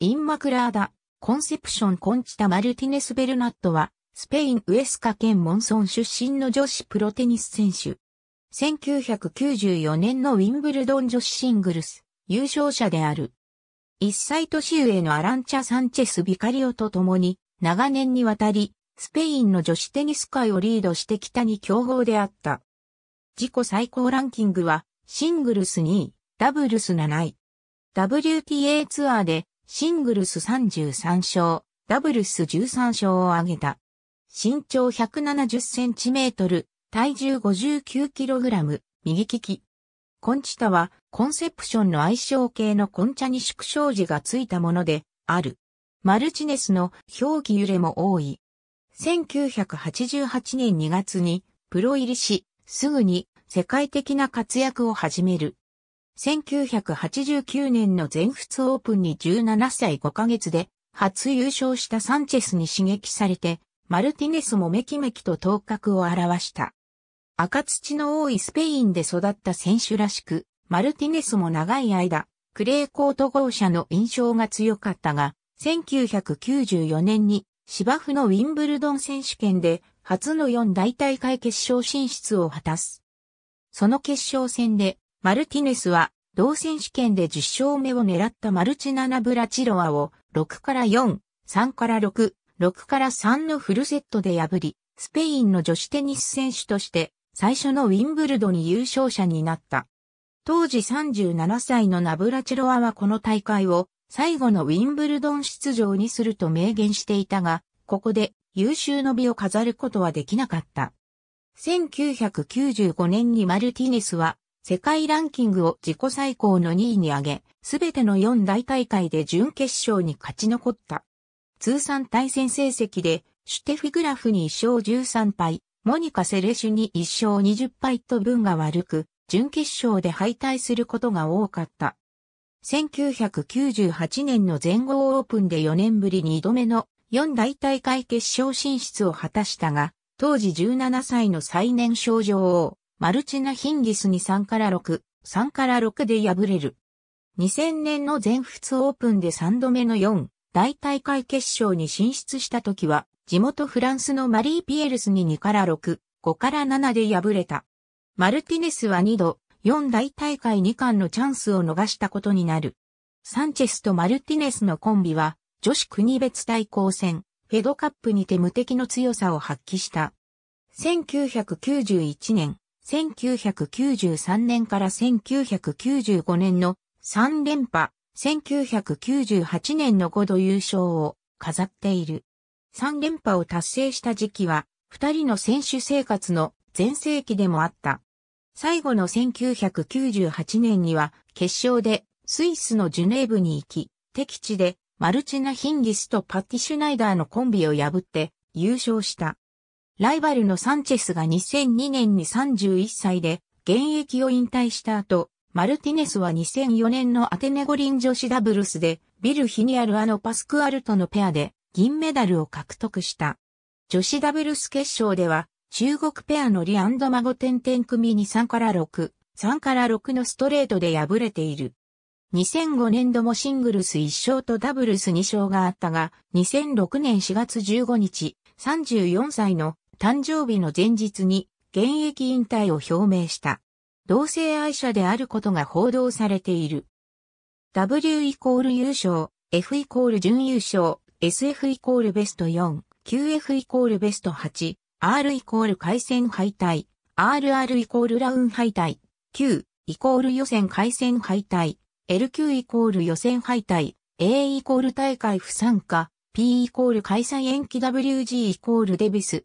インマクラーダ、コンセプション・コンチタ・マルティネス・ベルナットは、スペイン・ウエスカ県モンソン出身の女子プロテニス選手。1994年のウィンブルドン女子シングルス、優勝者である。1歳年上のアランチャ・サンチェス・ビカリオと共に、長年にわたり、スペインの女子テニス界をリードしてきたに強豪であった。自己最高ランキングは、シングルス2位、ダブルス7位。WTA ツアーでシングルス33勝、ダブルス13勝を挙げた。身長1 7 0トル、体重5 9ラム、右利き。コンチタは、コンセプションの愛称系のコンチャに縮小字がついたもので、ある。マルチネスの表記揺れも多い。1988年2月にプロ入りし、すぐに世界的な活躍を始める。1989年の全仏オープンに17歳5ヶ月で初優勝したサンチェスに刺激されて、マルティネスもメキメキと頭角を表した。赤土の多いスペインで育った選手らしく、マルティネスも長い間、クレーコート号車の印象が強かったが、1994年に芝生のウィンブルドン選手権で初の4大大会決勝進出を果たす。その決勝戦でマルティネスは、同選手権で10勝目を狙ったマルチナナブラチロアを6から4、3から6、6から3のフルセットで破り、スペインの女子テニス選手として最初のウィンブルドに優勝者になった。当時37歳のナブラチロアはこの大会を最後のウィンブルドン出場にすると明言していたが、ここで優秀の美を飾ることはできなかった。1995年にマルティネスは世界ランキングを自己最高の2位に上げ、すべての4大大会で準決勝に勝ち残った。通算対戦成績で、シュテフィグラフに1勝13敗、モニカ・セレシュに1勝20敗と分が悪く、準決勝で敗退することが多かった。1998年の全豪オープンで4年ぶり2度目の4大大会決勝進出を果たしたが、当時17歳の最年少女王、マルチナ・ヒンギスに3から6、3から6で敗れる。2000年の全仏オープンで3度目の4、大大会決勝に進出した時は、地元フランスのマリー・ピエルスに2から6、5から7で敗れた。マルティネスは2度、4大大会2冠のチャンスを逃したことになる。サンチェスとマルティネスのコンビは、女子国別対抗戦、フェドカップにて無敵の強さを発揮した。1991年、1993年から1995年の3連覇、1998年の5度優勝を飾っている。3連覇を達成した時期は、2人の選手生活の全盛期でもあった。最後の1998年には、決勝でスイスのジュネーブに行き、敵地でマルチナ・ヒンギスとパティ・シュナイダーのコンビを破って優勝した。ライバルのサンチェスが2002年に31歳で現役を引退した後、マルティネスは2004年のアテネ五輪女子ダブルスでビル・ヒニアルアのパスクアルとのペアで銀メダルを獲得した。女子ダブルス決勝では中国ペアのリアンド・マゴテンテン組に3から6、3から6のストレートで敗れている。2005年度もシングルス1勝とダブルス2勝があったが、2006年4月15日、34歳の誕生日の前日に現役引退を表明した。同性愛者であることが報道されている。W イコール優勝、F イコール準優勝、SF イコールベスト4、QF イコールベスト8、R イコール回戦敗退、RR イコールラウン敗退、Q イコール予選回戦敗退、LQ イコール予選敗退、A イコール大会不参加、P イコール開催延期 WG イコールデビス、